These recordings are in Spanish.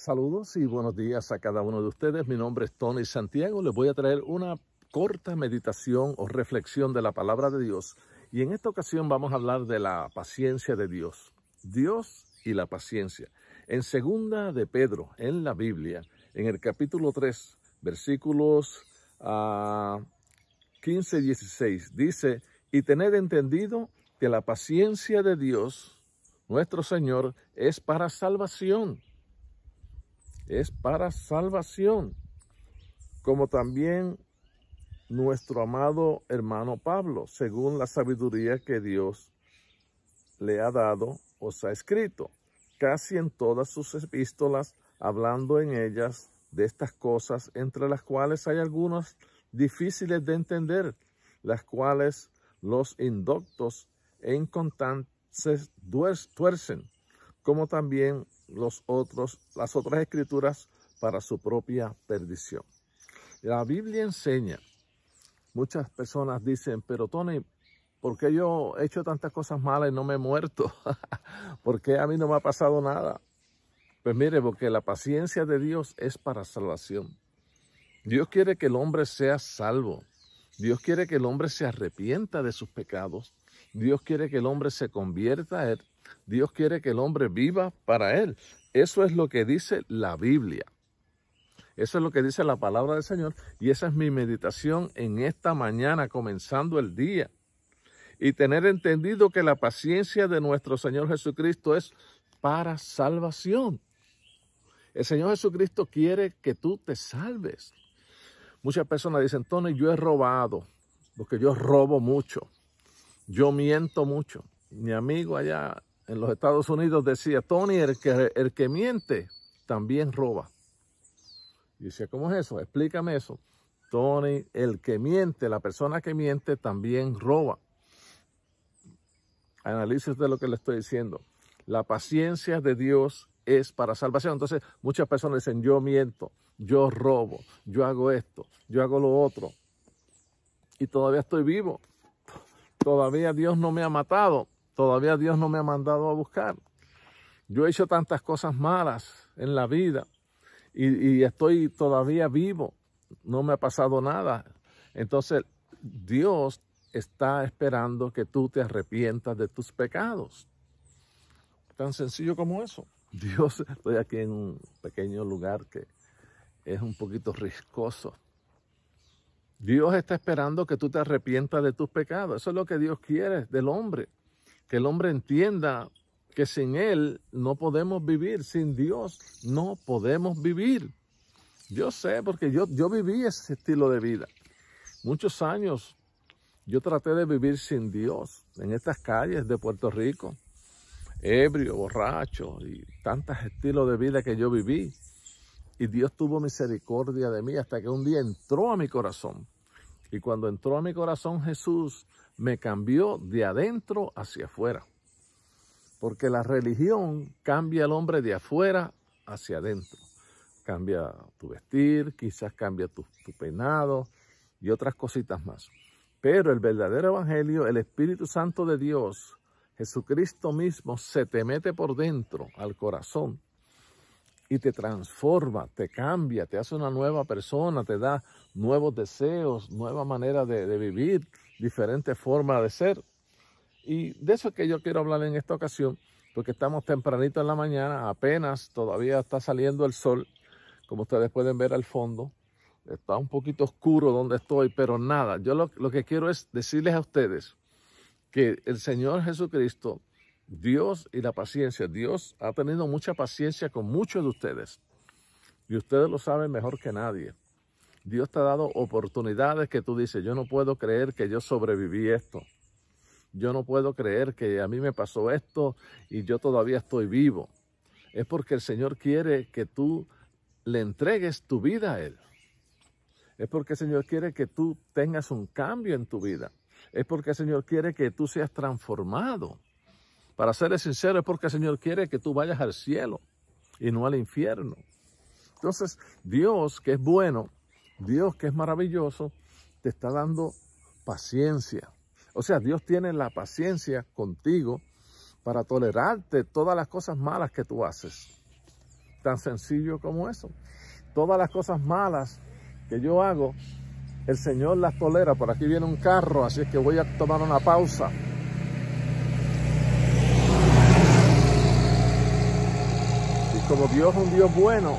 Saludos y buenos días a cada uno de ustedes. Mi nombre es Tony Santiago. Les voy a traer una corta meditación o reflexión de la palabra de Dios. Y en esta ocasión vamos a hablar de la paciencia de Dios. Dios y la paciencia. En segunda de Pedro, en la Biblia, en el capítulo 3, versículos 15 ah, y 16, dice, y tened entendido que la paciencia de Dios, nuestro Señor, es para salvación es para salvación, como también nuestro amado hermano Pablo, según la sabiduría que Dios le ha dado, os ha escrito, casi en todas sus epístolas, hablando en ellas de estas cosas, entre las cuales hay algunas difíciles de entender, las cuales los indoctos e incontantes tuercen, como también los otros, las otras escrituras para su propia perdición. La Biblia enseña, muchas personas dicen, pero Tony, ¿por qué yo he hecho tantas cosas malas y no me he muerto? ¿Por qué a mí no me ha pasado nada? Pues mire, porque la paciencia de Dios es para salvación. Dios quiere que el hombre sea salvo. Dios quiere que el hombre se arrepienta de sus pecados. Dios quiere que el hombre se convierta Dios quiere que el hombre viva para Él. Eso es lo que dice la Biblia. Eso es lo que dice la palabra del Señor y esa es mi meditación en esta mañana, comenzando el día. Y tener entendido que la paciencia de nuestro Señor Jesucristo es para salvación. El Señor Jesucristo quiere que tú te salves. Muchas personas dicen, Tony, yo he robado, porque yo robo mucho, yo miento mucho. Mi amigo allá en los Estados Unidos decía, Tony, el que, el que miente también roba. Y decía, ¿cómo es eso? Explícame eso. Tony, el que miente, la persona que miente también roba. Análisis de lo que le estoy diciendo. La paciencia de Dios es para salvación. Entonces, muchas personas dicen, yo miento, yo robo, yo hago esto, yo hago lo otro. Y todavía estoy vivo. Todavía Dios no me ha matado. Todavía Dios no me ha mandado a buscar. Yo he hecho tantas cosas malas en la vida y, estoy todavía vivo. No me ha pasado nada. Entonces, Dios está esperando que tú te arrepientas de tus pecados. Tan sencillo como eso. Dios, estoy aquí en un pequeño lugar que es un poquito riscoso. Dios está esperando que tú te arrepientas de tus pecados. Eso es lo que Dios quiere del hombre que el hombre entienda que sin Él no podemos vivir, sin Dios no podemos vivir. Yo sé, porque yo, yo viví ese estilo de vida. Muchos años yo traté de vivir sin Dios en estas calles de Puerto Rico, ebrio, borracho y tantos estilos de vida que yo viví. Y Dios tuvo misericordia de mí hasta que un día entró a mi corazón y cuando entró a mi corazón Jesús, me cambió de adentro hacia afuera. Porque la religión cambia al hombre de afuera hacia adentro. Cambia tu vestir, quizás cambia tu, peinado y otras cositas más. Pero el verdadero evangelio, el Espíritu Santo de Dios, Jesucristo mismo se te mete por dentro al corazón y te transforma, te cambia, te hace una nueva persona, te da nuevos deseos, nueva manera de, vivir, diferente forma de ser. Y de eso es que yo quiero hablar en esta ocasión, porque estamos tempranito en la mañana, apenas todavía está saliendo el sol, como ustedes pueden ver al fondo. Está un poquito oscuro donde estoy, pero nada, yo lo que quiero es decirles a ustedes que el Señor Jesucristo Dios y la paciencia. Dios ha tenido mucha paciencia con muchos de ustedes. Y ustedes lo saben mejor que nadie. Dios te ha dado oportunidades que tú dices, yo no puedo creer que yo sobreviví esto. Yo no puedo creer que a mí me pasó esto y yo todavía estoy vivo. Es porque el Señor quiere que tú le entregues tu vida a Él. Es porque el Señor quiere que tú tengas un cambio en tu vida. Es porque el Señor quiere que tú seas transformado. Para ser sincero, es porque el Señor quiere que tú vayas al cielo y no al infierno. Entonces, Dios, que es bueno, Dios, que es maravilloso, te está dando paciencia. O sea, Dios tiene la paciencia contigo para tolerarte todas las cosas malas que tú haces. Tan sencillo como eso. Todas las cosas malas que yo hago, el Señor las tolera. Por aquí viene un carro, así es que voy a tomar una pausa. como Dios es un Dios bueno,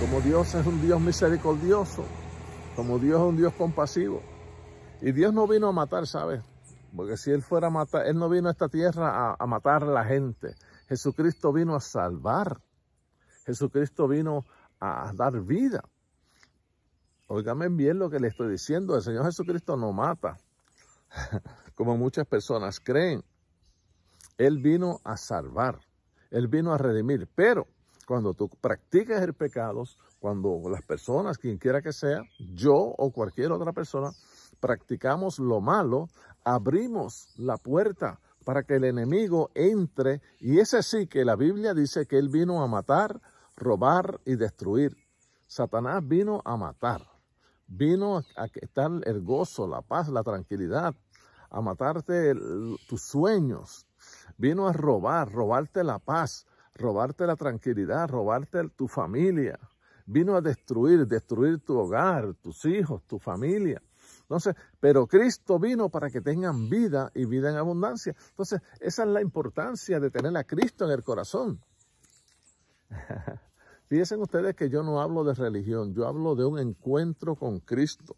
como Dios es un Dios misericordioso, como Dios es un Dios compasivo. Y Dios no vino a matar, ¿sabes? Porque si Él fuera a matar, Él no vino a esta tierra a, matar a la gente. Jesucristo vino a salvar. Jesucristo vino a dar vida. Óigame bien lo que le estoy diciendo. El Señor Jesucristo no mata, como muchas personas creen. Él vino a salvar, Él vino a redimir. Pero cuando tú practicas el pecado, cuando las personas, quien quiera que sea, yo o cualquier otra persona, practicamos lo malo, abrimos la puerta para que el enemigo entre y es así que la Biblia dice que él vino a matar, robar y destruir. Satanás vino a matar, vino a quitar el gozo, la paz, la tranquilidad, a matarte tus sueños, Vino a robar, robarte la paz, robarte la tranquilidad, robarte tu familia. Vino a destruir, destruir tu hogar, tus hijos, tu familia. Entonces, pero Cristo vino para que tengan vida y vida en abundancia. Entonces, esa es la importancia de tener a Cristo en el corazón. Fíjense ustedes que yo no hablo de religión, yo hablo de un encuentro con Cristo.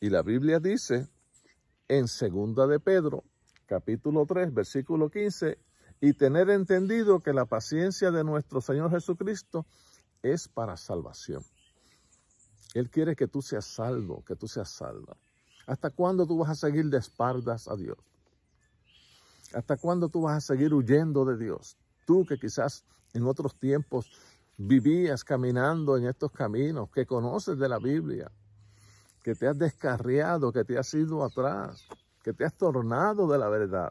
Y la Biblia dice en segunda de Pedro capítulo 3, versículo 15, y tener entendido que la paciencia de nuestro Señor Jesucristo es para salvación. Él quiere que tú seas salvo, que tú seas salva. ¿Hasta cuándo tú vas a seguir de espaldas a Dios? ¿Hasta cuándo tú vas a seguir huyendo de Dios? Tú que quizás en otros tiempos vivías caminando en estos caminos, que conoces de la Biblia, que te has descarriado, que te has ido atrás que te has tornado de la verdad,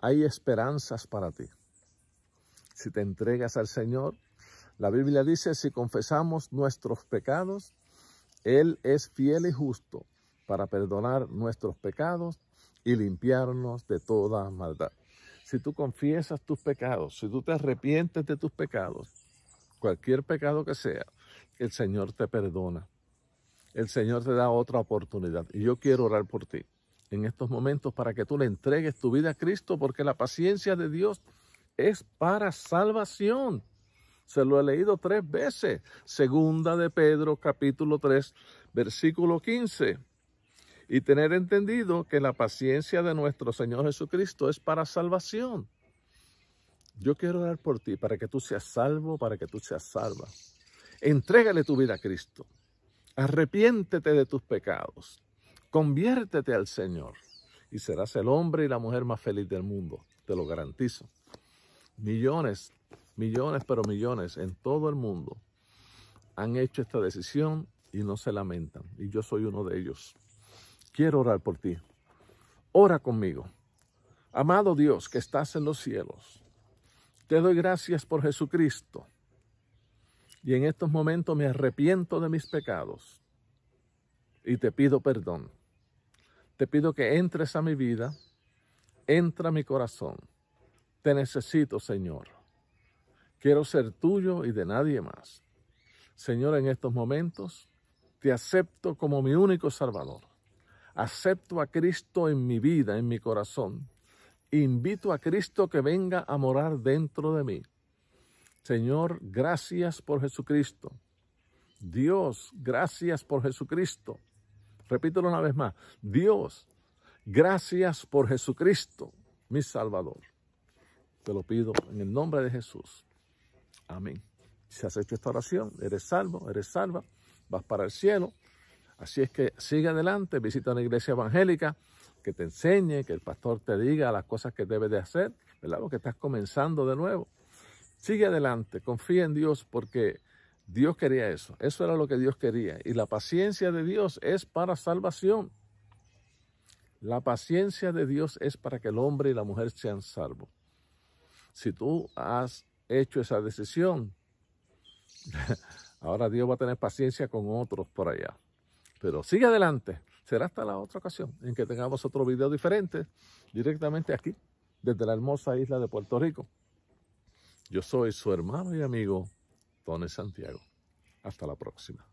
hay esperanzas para ti. Si te entregas al Señor, la Biblia dice, si confesamos nuestros pecados, Él es fiel y justo para perdonar nuestros pecados y limpiarnos de toda maldad. Si tú confiesas tus pecados, si tú te arrepientes de tus pecados, cualquier pecado que sea, el Señor te perdona. El Señor te da otra oportunidad. Y yo quiero orar por ti en estos momentos para que tú le entregues tu vida a Cristo, porque la paciencia de Dios es para salvación. Se lo he leído tres veces. Segunda de Pedro, capítulo 3, versículo 15. Y tener entendido que la paciencia de nuestro Señor Jesucristo es para salvación. Yo quiero orar por ti para que tú seas salvo, para que tú seas salva. Entrégale tu vida a Cristo. Arrepiéntete de tus pecados. Conviértete al Señor y serás el hombre y la mujer más feliz del mundo, te lo garantizo. Millones, millones, pero millones en todo el mundo han hecho esta decisión y no se lamentan. Y yo soy uno de ellos. Quiero orar por ti. Ora conmigo. Amado Dios que estás en los cielos, te doy gracias por Jesucristo. Y en estos momentos me arrepiento de mis pecados y te pido perdón. Te pido que entres a mi vida, entra a mi corazón. Te necesito, Señor. Quiero ser tuyo y de nadie más. Señor, en estos momentos te acepto como mi único Salvador. Acepto a Cristo en mi vida, en mi corazón. Invito a Cristo que venga a morar dentro de mí. Señor, gracias por Jesucristo. Dios, gracias por Jesucristo. Repítelo una vez más. Dios, gracias por Jesucristo, mi Salvador. Te lo pido en el nombre de Jesús. Amén. Si has hecho esta oración, eres salvo, eres salva, vas para el cielo. Así es que sigue adelante, visita una iglesia evangélica que te enseñe, que el pastor te diga las cosas que debes de hacer, ¿verdad? Porque estás comenzando de nuevo. Sigue adelante, confía en Dios porque Dios quería eso, eso era lo que Dios quería. Y la paciencia de Dios es para salvación. La paciencia de Dios es para que el hombre y la mujer sean salvos. Si tú has hecho esa decisión, ahora Dios va a tener paciencia con otros por allá. Pero sigue adelante. Será hasta la otra ocasión en que tengamos otro video diferente directamente aquí, desde la hermosa isla de Puerto Rico. Yo soy su hermano y amigo Don Santiago. Hasta la próxima.